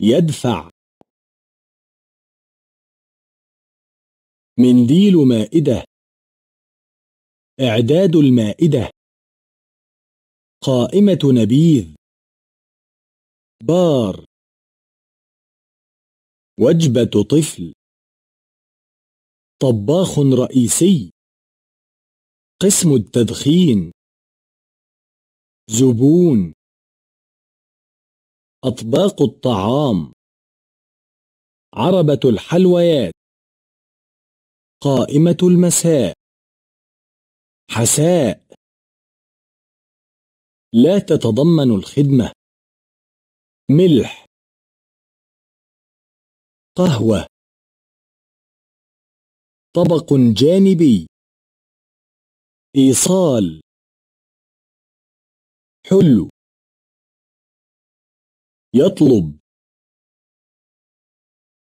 يدفع منديل مائدة إعداد المائدة قائمة نبيذ بار وجبة طفل طباخ رئيسي قسم التدخين زبون أطباق الطعام عربة الحلويات قائمة المساء حساء لا تتضمن الخدمة ملح قهوة طبق جانبي إيصال حلو يطلب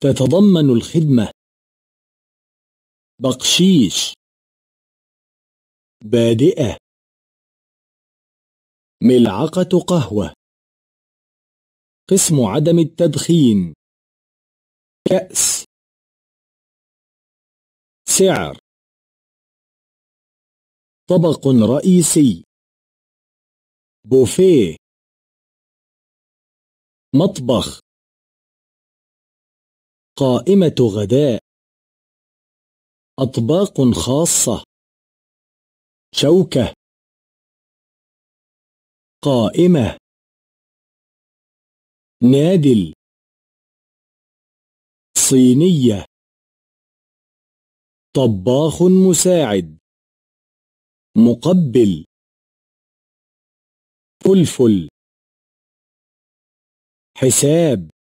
تتضمن الخدمة بقشيش بادئة ملعقة قهوة قسم عدم التدخين كأس سعر طبق رئيسي بوفيه مطبخ قائمة غداء أطباق خاصة شوكة قائمة نادل صينية طباخ مساعد مقبل فلفل حساب